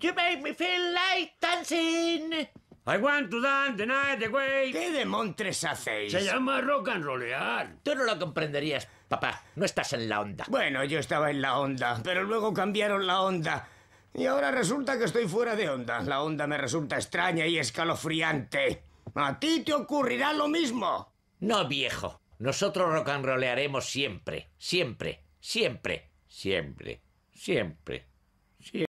You make me feel like dancing. I want to dance the night away. ¿Qué demontres hacéis? Se llama rock and rollear. Tú no lo comprenderías, papá. No estás en la onda. Bueno, yo estaba en la onda, pero luego cambiaron la onda. Y ahora resulta que estoy fuera de onda. La onda me resulta extraña y escalofriante. A ti te ocurrirá lo mismo. No, viejo. Nosotros rock and rollearemos siempre, siempre, siempre, siempre, siempre, siempre.